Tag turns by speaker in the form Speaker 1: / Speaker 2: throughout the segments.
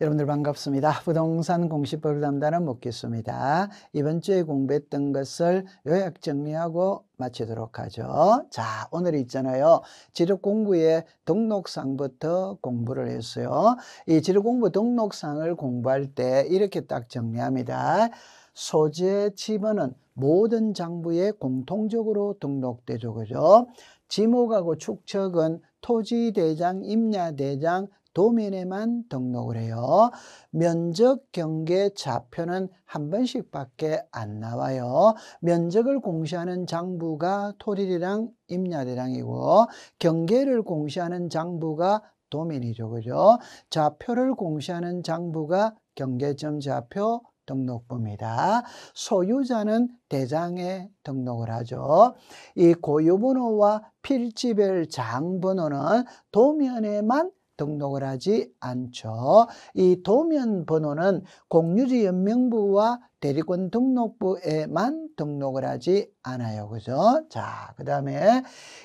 Speaker 1: 여러분들 반갑습니다. 부동산 공시법을 담당하는 목기수입니다. 이번 주에 공부했던 것을 요약 정리하고 마치도록 하죠. 자, 오늘 있잖아요. 지료공부의 등록상부터 공부를 했어요. 이지료공부 등록상을 공부할 때 이렇게 딱 정리합니다. 소재 지번은 모든 장부에 공통적으로 등록되죠. 그죠? 지목하고 축척은 토지대장, 임야대장, 도면에만 등록을 해요. 면적 경계 좌표는 한 번씩밖에 안 나와요. 면적을 공시하는 장부가 토릴이랑 임야대랑이고 경계를 공시하는 장부가 도면이죠. 그죠? 좌표를 공시하는 장부가 경계점 좌표 등록부입니다. 소유자는 대장에 등록을 하죠. 이 고유번호와 필지별 장번호는 도면에만 등록을 하지 않죠. 이 도면 번호는 공유지 연명부와 대리권 등록부에만 등록을 하지 않아요. 그죠? 자, 그 다음에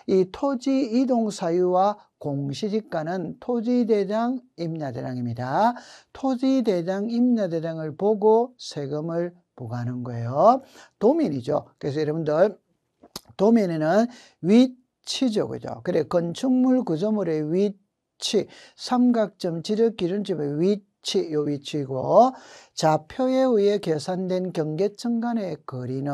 Speaker 1: 이 토지 이동 사유와 공시지가는 토지대장 임야대장입니다. 토지대장 임야대장을 보고 세금을 부과하는 거예요. 도면이죠. 그래서 여러분들 도면에는 위치죠. 그죠? 그래 건축물 구조물의 위치 위치 삼각점 지력기준점의 위치 요 위치고 좌표에 의해 계산된 경계점 간의 거리는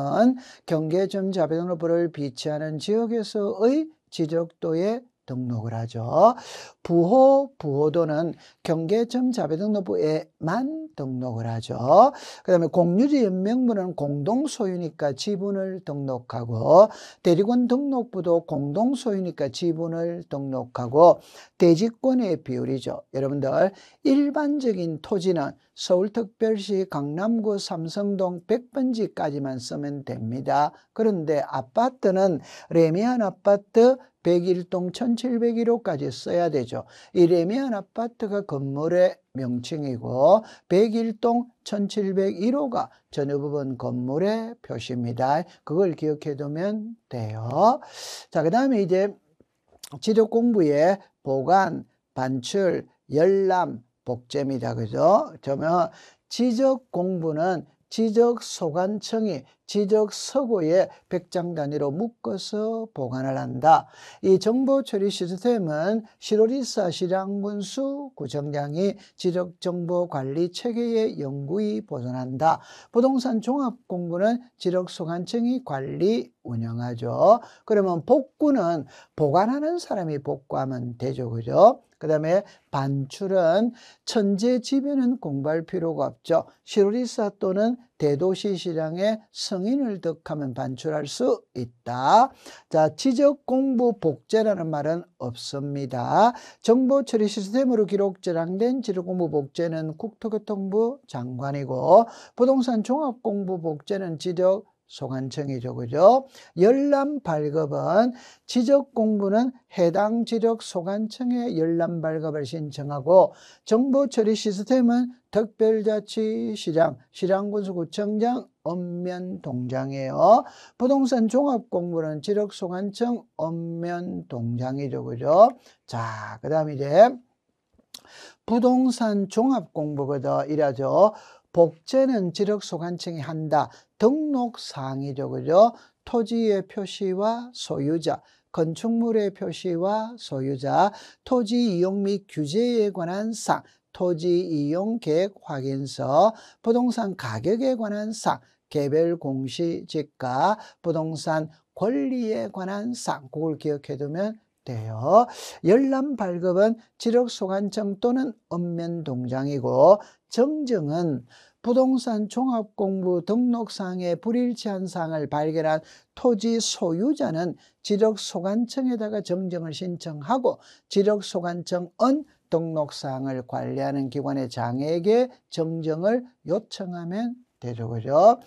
Speaker 1: 경계점 좌표 등으로 불을 비치하는 지역에서의 지적도의 등록을 하죠. 부호, 부호도는 경계점 자배등록부에만 등록을 하죠. 그 다음에 공유지 연명부는 공동소유니까 지분을 등록하고 대리권 등록부도 공동소유니까 지분을 등록하고 대지권의 비율이죠. 여러분들 일반적인 토지는 서울특별시 강남구 삼성동 100번지까지만 쓰면 됩니다. 그런데 아파트는 레미안 아파트 101동 1701호까지 써야 되죠. 이 레미안 아파트가 건물의 명칭이고 101동 1701호가 전유 부분 건물의 표시입니다. 그걸 기억해 두면 돼요. 자, 그 다음에 이제 지적 공부에 보관, 반출, 열람, 복제입니다. 그죠? 그러면 지적 공부는 지적 소관청이 지적 서구에 백장 단위로 묶어서 보관을 한다. 이 정보 처리 시스템은 시로리사 시장군수 구청장이 지적 정보 관리 체계의 연구히 보존한다. 부동산 종합 공구는 지적 소관청이 관리 운영하죠. 그러면 복구는 보관하는 사람이 복구하면 되죠. 그죠? 그 다음에 반출은 천재 지변은 공부할 필요가 없죠. 시로리사 또는 대도시 시장에 성인을 득하면 반출할 수 있다. 자, 지적 공부 복제라는 말은 없습니다. 정보 처리 시스템으로 기록 저장된 지적 공부 복제는 국토교통부 장관이고 부동산 종합 공부 복제는 지적 소관청이죠. 그죠? 열람 발급은 지적 공부는 해당 지적 소관청에 열람 발급을 신청하고 정보 처리 시스템은 특별자치시장, 시장군수구청장, 읍면동장이에요. 부동산 종합공부는 지적 소관청 읍면동장이죠. 그죠? 자, 그 다음 이제 부동산 종합공부거든. 이라죠. 복제는 지력소관청이 한다. 등록사항이죠. 그죠? 토지의 표시와 소유자, 건축물의 표시와 소유자, 토지 이용 및 규제에 관한 사항, 토지 이용 계획 확인서, 부동산 가격에 관한 사항, 개별 공시 지가, 부동산 권리에 관한 사항, 그걸 기억해두면 돼요. 열람 발급은 지력소관청 또는 읍면동장이고 정정은 부동산 종합공부 등록상의 불일치한 사항을 발견한 토지 소유자는 지력소관청에다가 정정을 신청하고 지력소관청은 등록사항을 관리하는 기관의 장에게 정정을 요청하면 되죠. 그죠?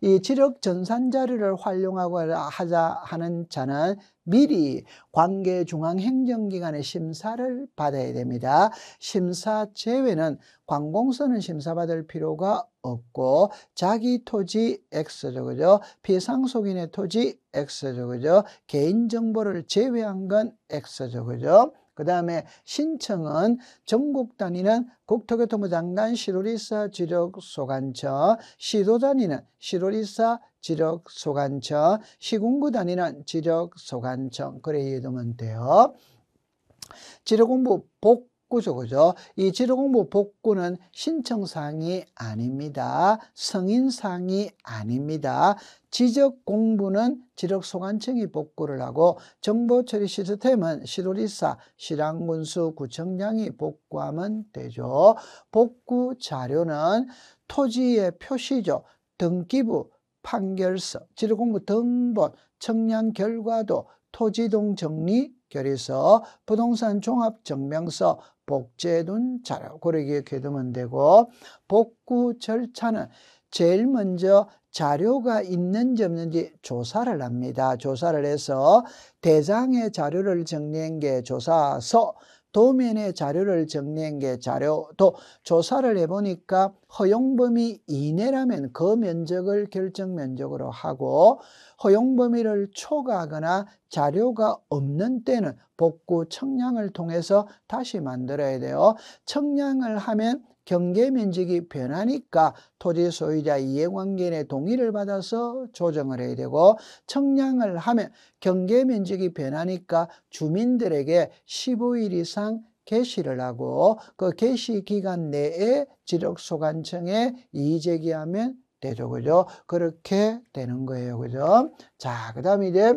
Speaker 1: 이 지력 전산자료를 활용하고 하자 하는 자는 미리 관계 중앙행정기관의 심사를 받아야 됩니다. 심사 제외는 관공서는 심사받을 필요가 없고 자기 토지 X죠. 그죠? 비상속인의 토지 X죠. 그죠? 개인정보를 제외한 건 X죠. 그죠? 그 다음에 신청은 전국 단위는 국토교통부 장관 시로리사 지력소관처 시도 단위는 시로리사 지력소관처 시군구 단위는 지력소관청 그래 이해되면 돼요 지력공부 복 복구죠. 그죠? 이 지로공부 복구는 신청사항이 아닙니다. 성인사항이 아닙니다. 지적 공부는 지적 소관청이 복구를 하고 정보 처리 시스템은 시도리사, 실랑군수 구청장이 복구하면 되죠. 복구 자료는 토지의 표시죠. 등기부, 판결서, 지적 공부 등본, 청량 결과도, 토지동 정리, 결의서, 부동산 종합증명서, 복제둔 자료 그래 기억해두면 되고 복구 절차는 제일 먼저 자료가 있는지 없는지 조사를 합니다. 조사를 해서 대장의 자료를 정리한 게 조사서 도면의 자료를 정리한 게 자료 또 조사를 해보니까 허용범위 이내라면 그 면적을 결정 면적으로 하고 허용 범위를 초과하거나 자료가 없는 때는 복구 청량을 통해서 다시 만들어야 돼요. 청량을 하면 경계 면적이 변하니까 토지 소유자 이해관계인의 동의를 받아서 조정을 해야 되고 청량을 하면 경계 면적이 변하니까 주민들에게 15일 이상 개시를 하고 그 개시 기간 내에 지력소관청에 이의제기하면 되죠. 그죠? 그렇게 되는 거예요. 그죠? 자, 그 다음에 이제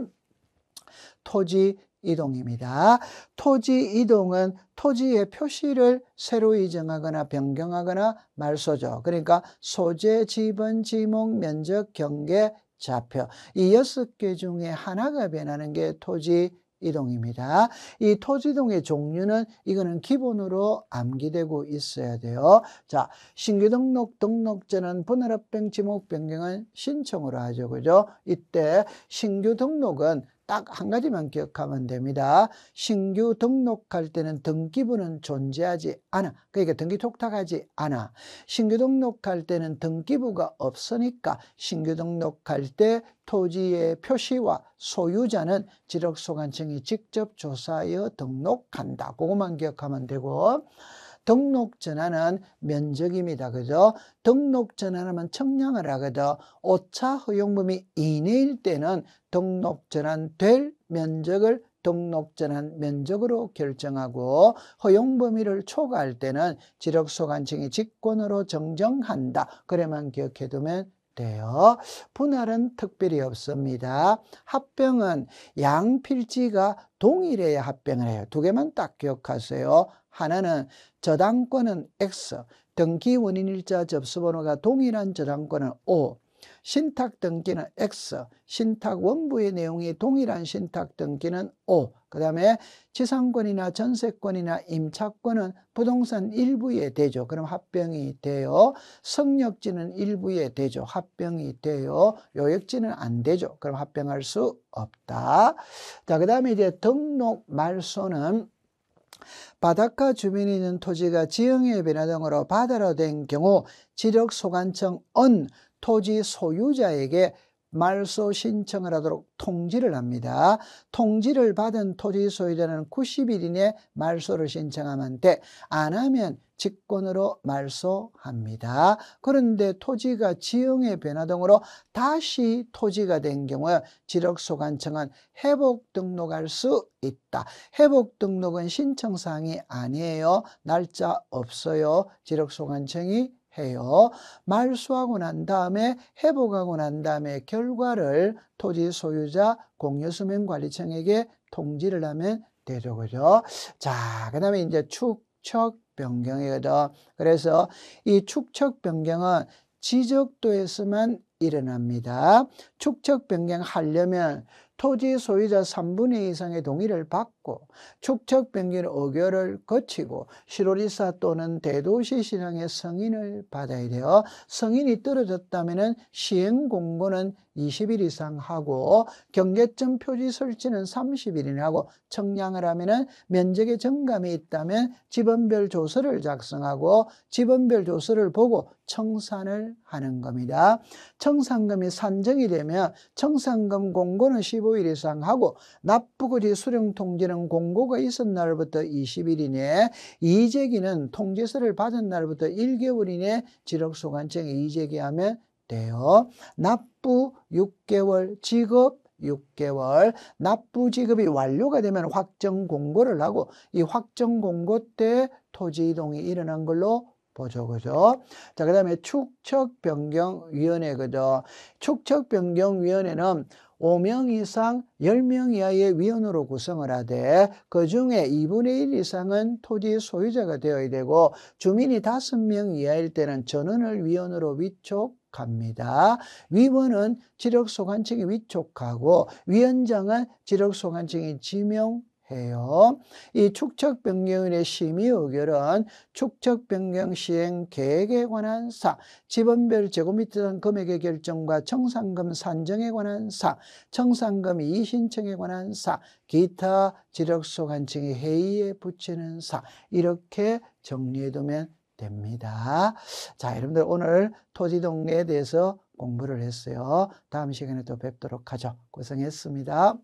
Speaker 1: 토지 이동입니다. 토지 이동은 토지의 표시를 새로 이정하거나 변경하거나 말소죠. 그러니까 소재, 지번, 지목, 면적, 경계, 좌표 이 여섯 개 중에 하나가 변하는 게 토지 이동입니다. 이 토지동의 이 종류는 이거는 기본으로 암기되고 있어야 돼요. 자, 신규 등록 등록제는 분할합병 지목 변경은 신청으로 하죠. 그죠? 이때 신규 등록은 딱한 가지만 기억하면 됩니다. 신규 등록할 때는 등기부는 존재하지 않아. 그러니까 등기 촉탁하지 않아. 신규 등록할 때는 등기부가 없으니까 신규 등록할 때 토지의 표시와 소유자는 지적소관청이 직접 조사하여 등록한다. 그것만 기억하면 되고 등록 전환은 면적입니다. 그죠? 등록 전환하면 청량을 하거든. 오차 허용범위 이내일 때는 등록 전환될 면적을 등록 전환 면적으로 결정하고 허용 범위를 초과할 때는 지력소관청이 직권으로 정정한다. 그래만 기억해두면 돼요. 분할은 특별히 없습니다. 합병은 양필지가 동일해야 합병을 해요. 두 개만 딱 기억하세요. 하나는 저당권은 X, 등기 원인 일자 접수번호가 동일한 저당권은 O, 신탁 등기는 X, 신탁 원부의 내용이 동일한 신탁 등기는 O, 그 다음에 지상권이나 전세권이나 임차권은 부동산 일부에 대죠. 그럼 합병이 돼요. 성역지는 일부에 대죠. 합병이 돼요. 요역지는 안 되죠. 그럼 합병할 수 없다. 자, 그 다음에 이제 등록 말소는 바닷가 주변에 있는 토지가 지형의 변화 등으로 바다로 된 경우 지력소관청 은 토지 소유자에게 말소 신청을 하도록 통지를 합니다. 통지를 받은 토지 소유자는 90일 이내 말소를 신청하면 돼. 안 하면 직권으로 말소합니다. 그런데 토지가 지형의 변화 등으로 다시 토지가 된 경우 지력소관청은 회복 등록할 수 있다. 회복 등록은 신청사항이 아니에요. 날짜 없어요. 지력소관청이 해요. 말소하고 난 다음에 회복하고 난 다음에 결과를 토지 소유자 공유수면관리청에게 통지를 하면 되죠. 그죠? 자, 그 다음에 이제 축척 변경이거든. 그래서 이 축척 변경은 지적도에서만 일어납니다. 축척 변경하려면 토지 소유자 3분의 2 이상의 동의를 받고 축척 변경 의결을 거치고 시로리사 또는 대도시 신앙의 승인을 받아야 되어 승인이 떨어졌다면 시행 공고는 20일 이상 하고 경계점 표지 설치는 30일이나 하고 청량을 하면 면적의 증감이 있다면 지번별 조서를 작성하고 지번별 조서를 보고 청산을 하는 겁니다. 청 청산금이 산정이 되면 청산금 공고는 15일 이상 하고 납부거리 수령 통지는 공고가 있은 날부터 20일 이내 이재기는 통지서를 받은 날부터 1개월 이내 지력소관청에 이재기하면 돼요. 납부 6개월 직업 6개월 납부 지급이 완료가 되면 확정 공고를 하고 이 확정 공고 때 토지 이동이 일어난 걸로 보죠. 그죠? 자, 그 다음에 축척변경위원회. 그죠? 축척변경위원회는 5명 이상 10명 이하의 위원으로 구성을 하되 그 중에 2분의 1 이상은 토지 소유자가 되어야 되고 주민이 5명 이하일 때는 전원을 위원으로 위촉 합니다 위원은 지력소관청이 위촉하고 위원장은 지력소관청이 지명 해요. 이 축척 변경일의 심의 의결은 축척 변경 시행 계획에 관한 사, 지번별 제곱미터 금액의 결정과 청산금 산정에 관한 사, 청산금 이신청에 관한 사, 기타 지력소 관청의 회의에 붙이는 사 이렇게 정리해두면 됩니다. 자, 여러분들 오늘 토지동에 네 대해서 공부를 했어요. 다음 시간에 또 뵙도록 하죠. 고생했습니다.